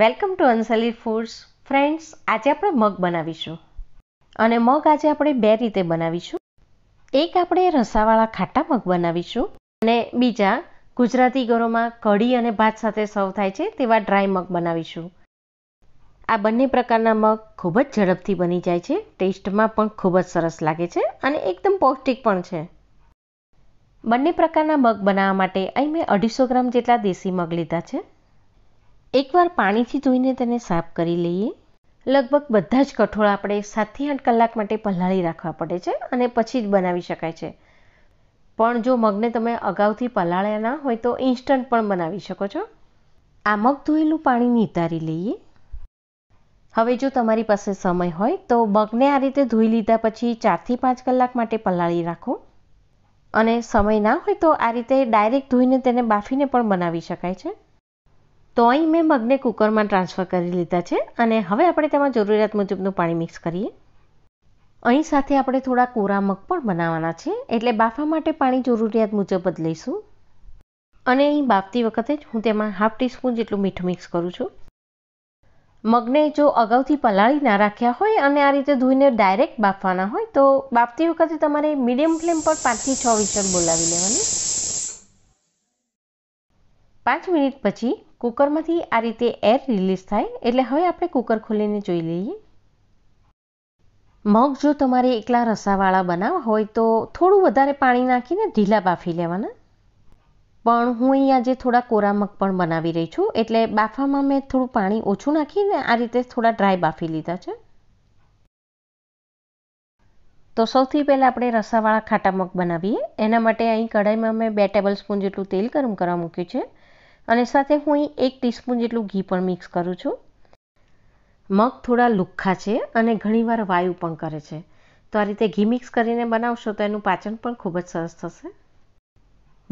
welcome to Ansali Foods friends આજે આપણે મગ બનાવીશું અને મગ આજે આપણે બે રીતે બનાવીશું એક આપણે રસાવાળા ખાટા મગ બનાવીશું અને બીજા ગુજરાતી ઘરોમાં કઢી અને ભાત સાથે સર્વ થાય છે તેવા ડ્રાય મગ બનાવીશું આ બંને પ્રકારના મગ ખૂબ જ ઝડપથી બની જાય છે ટેસ્ટમાં પણ ખૂબ જ સરસ લાગે છે અને એકદમ પૌષ્ટિક પણ છે બંને પ્રકારના મગ બનાવવા માટે અહીં મેં અઢીસો ગ્રામ જેટલા દેશી મગ લીધા છે એકવાર પાણીથી ધોઈને તેને સાફ કરી લઈએ લગભગ બધા જ કઠોળ આપણે સાતથી આઠ કલાક માટે પલાળી રાખવા પડે છે અને પછી જ બનાવી શકાય છે પણ જો મગને તમે અગાઉથી પલાળ્યા ના હોય તો ઇન્સ્ટન્ટ પણ બનાવી શકો છો આ મગ ધોયેલું પાણી નિતારી લઈએ હવે જો તમારી પાસે સમય હોય તો મગને આ રીતે ધોઈ લીધા પછી ચારથી પાંચ કલાક માટે પલાળી રાખો અને સમય ના હોય તો આ રીતે ડાયરેક્ટ ધોઈને તેને બાફીને પણ બનાવી શકાય છે તો અહીં મેં મગને કુકરમાં ટ્રાન્સફર કરી લીધા છે અને હવે આપણે તેમાં જરૂરિયાત મુજબનું પાણી મિક્સ કરીએ અહીં સાથે આપણે થોડા કોરા મગ પણ બનાવવાના છે એટલે બાફા માટે પાણી જરૂરિયાત મુજબ જ લઈશું અને અહીં બાફતી વખતે જ હું તેમાં હાફ ટીસ્પૂન જેટલું મીઠું મિક્સ કરું છું મગને જો અગાઉથી પલાળી ના રાખ્યા હોય અને આ રીતે ધોઈને ડાયરેક્ટ બાફવાના હોય તો બાફતી વખતે તમારે મીડિયમ ફ્લેમ પર પાંચથી છ વિસલ બોલાવી લેવાની પાંચ મિનિટ પછી કુકરમાંથી આ રીતે એર રિલીઝ થાય એટલે હવે આપણે કુકર ખોલીને જોઈ લઈએ મગ જો તમારે એકલા રસાવાળા બનાવવા હોય તો થોડું વધારે પાણી નાખીને ઢીલા બાફી લેવાના પણ હું અહીંયા જે થોડા કોરા મગ પણ બનાવી રહી છું એટલે બાફામાં મેં થોડું પાણી ઓછું નાખીને આ રીતે થોડા ડ્રાય બાફી લીધા છે તો સૌથી પહેલાં આપણે રસાવાળા ખાટા મગ બનાવીએ એના માટે અહીં કઢાઈમાં મેં બે ટેબલ સ્પૂન જેટલું તેલ ગરમ કરવા મૂક્યું છે અને સાથે હું અહીં એક ટીસ્પૂન જેટલું ઘી પણ મિક્સ કરું છું મગ થોડા લુખ્ખા છે અને ઘણીવાર વાયુ પણ કરે છે તો આ રીતે ઘી મિક્સ કરીને બનાવશો તો એનું પાચન પણ ખૂબ જ સરસ થશે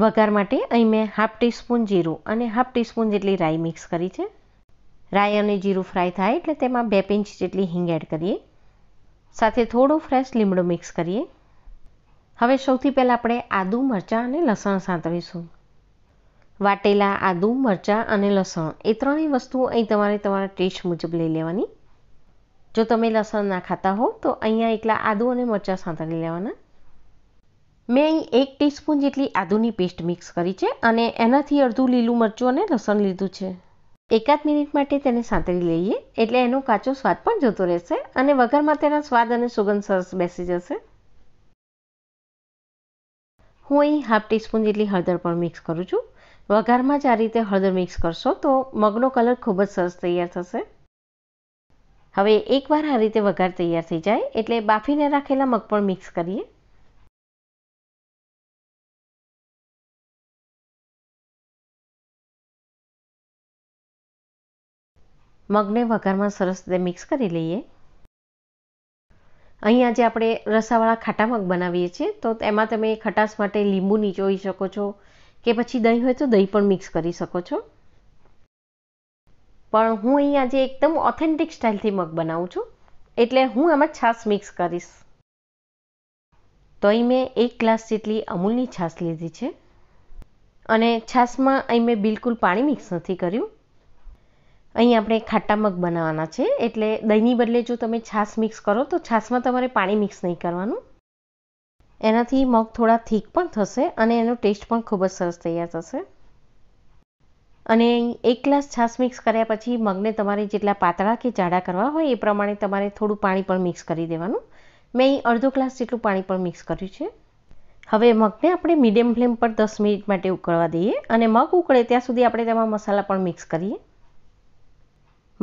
વઘાર માટે અહીં મેં હાફ ટીસ્પૂન જીરું અને હાફ ટીસ્પૂન જેટલી રાઈ મિક્સ કરી છે રાઈ અને જીરું ફ્રાય થાય એટલે તેમાં બે પિંચ જેટલી હિંગ એડ કરીએ સાથે થોડું ફ્રેશ લીમડો મિક્સ કરીએ હવે સૌથી પહેલાં આપણે આદુ મરચાં અને લસણ સાંતળીશું વાટેલા આદુ મરચાં અને લસણ એ ત્રણેય વસ્તુઓ અહીં તમારે તમારા ટેસ્ટ મુજબ લઈ લેવાની જો તમે લસણ ના ખાતા હો તો અહીંયા એકલા આદુ અને મરચાં સાંતળી લેવાના મેં અહીં એક ટીસ્પૂન જેટલી આદુની પેસ્ટ મિક્સ કરી છે અને એનાથી અડધું લીલું મરચું અને લસણ લીધું છે એકાદ મિનિટ માટે તેને સાંતળી લઈએ એટલે એનો કાચો સ્વાદ પણ જતો રહેશે અને વઘારમાં તેના સ્વાદ અને સુગંધ સરસ બેસી જશે હું અહીં હાફ ટીસ્પૂન જેટલી હળદર પણ મિક્સ કરું છું વઘારમાં જ આ રીતે હળદર મિક્સ કરશો તો મગનો કલર ખૂબ જ સરસ તૈયાર થશે હવે એકવાર આ રીતે વઘાર તૈયાર થઈ જાય એટલે બાફીને રાખેલા મગ પણ મિક્સ કરીએ મગને વઘારમાં સરસ રીતે મિક્સ કરી લઈએ અહીંયા જે આપણે રસાવાળા ખાટા મગ બનાવીએ છીએ તો તેમાં તમે ખટાશ માટે લીંબુ નીચોવી શકો છો કે પછી દહીં હોય તો દહીં પણ મિક્સ કરી શકો છો પણ હું અહીં આજે એકદમ ઓથેન્ટિક સ્ટાઇલથી મગ બનાવું છું એટલે હું આમાં છાશ મિક્સ કરીશ તો અહીં મેં એક ગ્લાસ જેટલી અમૂલની છાશ લીધી છે અને છાશમાં અહીં મેં બિલકુલ પાણી મિક્સ નથી કર્યું અહીં આપણે ખાટા મગ બનાવવાના છે એટલે દહીંની બદલે જો તમે છાશ મિક્સ કરો તો છાશમાં તમારે પાણી મિક્સ નહીં કરવાનું એનાથી મગ થોડા થીક પણ થશે અને એનો ટેસ્ટ પણ ખૂબ જ સરસ તૈયાર થશે અને એક ગ્લાસ છાશ મિક્સ કર્યા પછી મગને તમારે જેટલા પાતળા કે જાડા કરવા હોય એ પ્રમાણે તમારે થોડું પાણી પણ મિક્સ કરી દેવાનું મેં અહીં અડધો ગ્લાસ જેટલું પાણી પણ મિક્સ કર્યું છે હવે મગને આપણે મીડિયમ ફ્લેમ પર દસ મિનિટ માટે ઉકળવા દઈએ અને મગ ઉકળે ત્યાં સુધી આપણે તેમાં મસાલા પણ મિક્સ કરીએ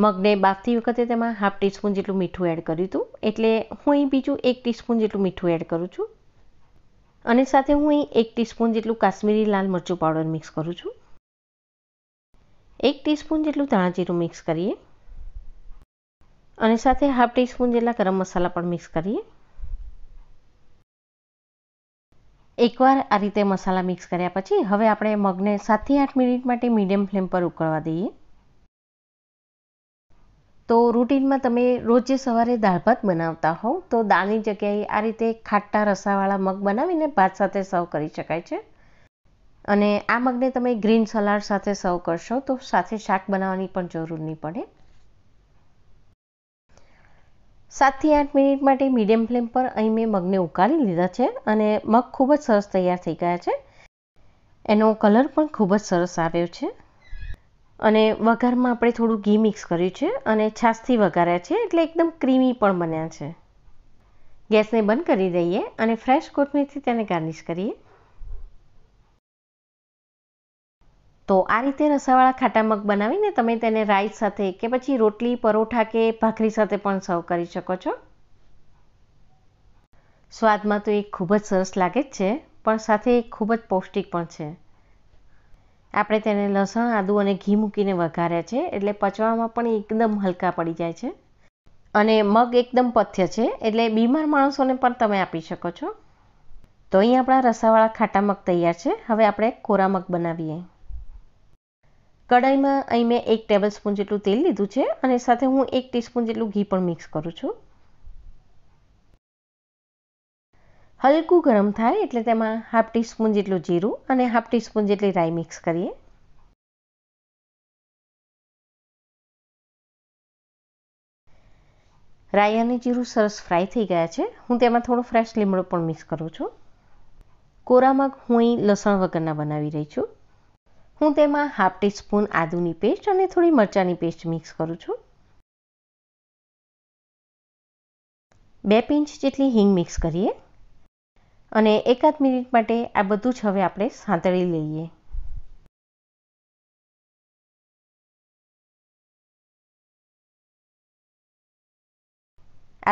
મગને બાફતી વખતે તેમાં હાફ ટીસ્પૂન જેટલું મીઠું એડ કર્યું હતું એટલે હું અહીં બીજું એક ટીસ્પૂન જેટલું મીઠું એડ કરું છું અને સાથે હું અહીં એક ટીસ્પૂન જેટલું કાશ્મીરી લાલ મરચું પાવડર મિક્સ કરું છું એક ટીસ્પૂન જેટલું ધાણાજીરું મિક્સ કરીએ અને સાથે હાફ ટીસ્પૂન જેટલા ગરમ મસાલા પણ મિક્સ કરીએ એકવાર આ રીતે મસાલા મિક્સ કર્યા પછી હવે આપણે મગને સાતથી આઠ મિનિટ માટે મીડિયમ ફ્લેમ પર ઉકળવા દઈએ તો રૂટીનમાં તમે રોજે સવારે દાળ ભાત બનાવતા હોવ તો દાળની જગ્યાએ આ રીતે ખાટા રસાવાળા મગ બનાવીને ભાત સાથે સર્વ કરી શકાય છે અને આ મગને તમે ગ્રીન સલાડ સાથે સર્વ કરશો તો સાથે શાક બનાવવાની પણ જરૂર નહીં પડે સાતથી આઠ મિનિટ માટે મીડિયમ ફ્લેમ પર અહીં મેં મગને ઉકાળી લીધા છે અને મગ ખૂબ જ સરસ તૈયાર થઈ ગયા છે એનો કલર પણ ખૂબ જ સરસ આવ્યો છે અને વઘારમાં આપણે થોડું ઘી મિક્સ કર્યું છે અને છાશથી વઘાર્યા છે એટલે એકદમ ક્રીમી પણ બન્યા છે ગેસને બંધ કરી દઈએ અને ફ્રેશ કોથમીરથી તેને ગાર્નિશ કરીએ તો આ રીતે રસાવાળા ખાટા મગ બનાવીને તમે તેને રાઈસ સાથે કે પછી રોટલી પરોઠા કે ભાખરી સાથે પણ સર્વ કરી શકો છો સ્વાદમાં તો એ ખૂબ જ સરસ લાગે જ છે પણ સાથે ખૂબ જ પૌષ્ટિક પણ છે આપણે તેને લસણ આદું અને ઘી મૂકીને વઘાર્યા છે એટલે પચવામાં પણ એકદમ હલકા પડી જાય છે અને મગ એકદમ પથ્ય છે એટલે બીમાર માણસોને પણ તમે આપી શકો છો તો અહીં આપણા રસાવાળા ખાટા મગ તૈયાર છે હવે આપણે કોરા મગ બનાવીએ કઢાઈમાં અહીં મેં એક ટેબલ સ્પૂન જેટલું તેલ લીધું છે અને સાથે હું એક ટીસ્પૂન જેટલું ઘી પણ મિક્સ કરું છું હલકું ગરમ થાય એટલે તેમાં હાફ ટીસ્પૂન જેટલું જીરું અને હાફ ટીસ્પૂન જેટલી રાઈ મિક્સ કરીએ રાઈ અને જીરું સરસ ફ્રાય થઈ ગયા છે હું તેમાં થોડો ફ્રેશ લીમડો પણ મિક્સ કરું છું કોરા મગ હું અહીં લસણ વગરના બનાવી રહી છું હું તેમાં હાફ ટીસ્પૂન આદુની પેસ્ટ અને થોડી મરચાંની પેસ્ટ મિક્સ કરું છું બે પિંચ જેટલી હિંગ મિક્સ કરીએ અને એકાદ મિનિટ માટે આ બધું જ હવે આપણે સાંતળી લઈએ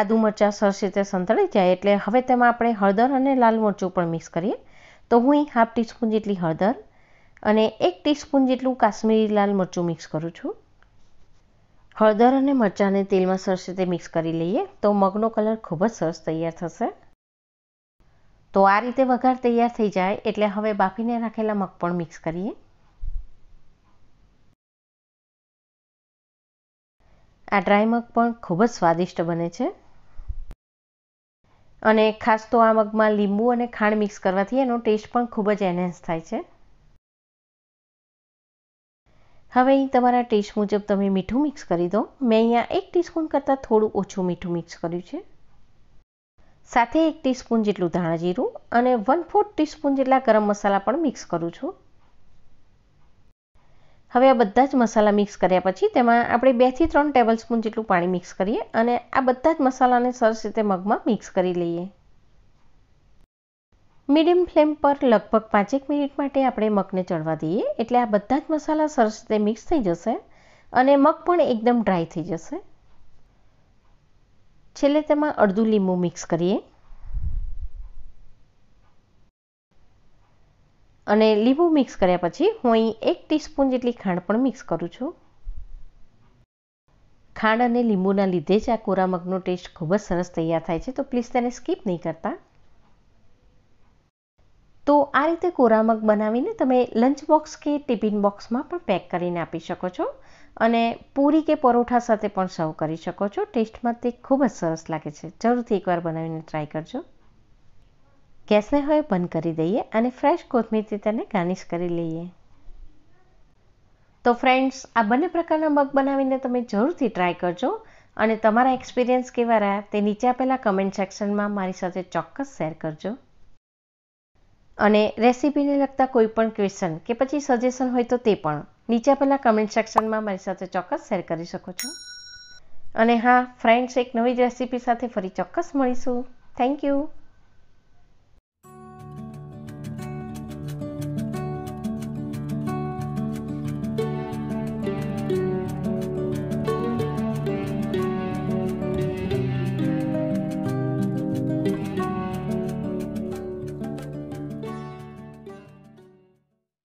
આદુ મરચાં સરસ રીતે સંતળી જાય એટલે હવે તેમાં આપણે હળદર અને લાલ મરચું પણ મિક્સ કરીએ તો હું અહીં હાફ ટીસ્પૂન જેટલી હળદર અને એક ટીસ્પૂન જેટલું કાશ્મીરી લાલ મરચું મિક્સ કરું છું હળદર અને મરચાંને તેલમાં સરસ રીતે મિક્સ કરી લઈએ તો મગનો કલર ખૂબ જ સરસ તૈયાર થશે તો આ રીતે વઘાર તૈયાર થઈ જાય એટલે હવે બાફીને રાખેલા મગ પણ મિક્સ કરીએ આ ડ્રાય મગ પણ ખૂબ જ સ્વાદિષ્ટ બને છે અને ખાસ તો આ મગમાં લીંબુ અને ખાંડ મિક્સ કરવાથી એનો ટેસ્ટ પણ ખૂબ જ એનહેન્સ થાય છે હવે અહીં તમારા ટેસ્ટ મુજબ તમે મીઠું મિક્સ કરી દો મેં અહીંયા એક ટીસ્પૂન કરતાં થોડું ઓછું મીઠું મિક્સ કર્યું છે સાથે એક ટીસ્પૂન જેટલું ધાણા જીરું અને વન ફોર્થ ટીસ્પૂન જેટલા ગરમ મસાલા પણ મિક્સ કરું છું હવે આ બધા જ મસાલા મિક્સ કર્યા પછી તેમાં આપણે બેથી ત્રણ ટેબલ સ્પૂન જેટલું પાણી મિક્સ કરીએ અને આ બધા જ મસાલાને સરસ રીતે મગમાં મિક્સ કરી લઈએ મીડિયમ ફ્લેમ પર લગભગ પાંચેક મિનિટ માટે આપણે મગને ચડવા દઈએ એટલે આ બધા જ મસાલા સરસ રીતે મિક્સ થઈ જશે અને મગ પણ એકદમ ડ્રાય થઈ જશે છેલ્લે તેમાં અડધું લીંબુ મિક્સ કરીએ અને લીંબુ મિક્સ કર્યા પછી હું અહીં એક ટીસ્પૂન જેટલી ખાંડ પણ મિક્સ કરું છું ખાંડ અને લીંબુના લીધે જ આ કોરા મગનો ટેસ્ટ ખૂબ જ સરસ તૈયાર થાય છે તો પ્લીઝ તેને સ્કીપ નહીં કરતા તો આ રીતે કોરા મગ બનાવીને તમે લંચ બોક્સ કે ટિફિન બોક્સમાં પણ પેક કરીને આપી શકો છો અને પૂરી કે પરોઠા સાથે પણ સર્વ કરી શકો છો ટેસ્ટમાં તે ખૂબ જ સરસ લાગે છે જરૂરથી એકવાર બનાવીને ટ્રાય કરજો ગેસને હવે બંધ કરી દઈએ અને ફ્રેશ કોથમીરથી તેને ગાર્નિશ કરી લઈએ તો ફ્રેન્ડ્સ આ બંને પ્રકારના મગ બનાવીને તમે જરૂરથી ટ્રાય કરજો અને તમારા એક્સપિરિયન્સ કેવા રહ્યા તે નીચે આપેલા કમેન્ટ સેક્શનમાં મારી સાથે ચોક્કસ શેર કરજો અને રેસીપીને લગતા કોઈ પણ ક્વેશ્ચન કે પછી સજેશન હોય તો તે પણ નીચે પહેલા કમેન્ટ સેક્શનમાં મારી સાથે ચોક્કસ શેર કરી શકો છો અને હા ફ્રેન્ડ્સ એક નવી રેસીપી સાથે ફરી ચોક્કસ મળીશું થેન્ક યુ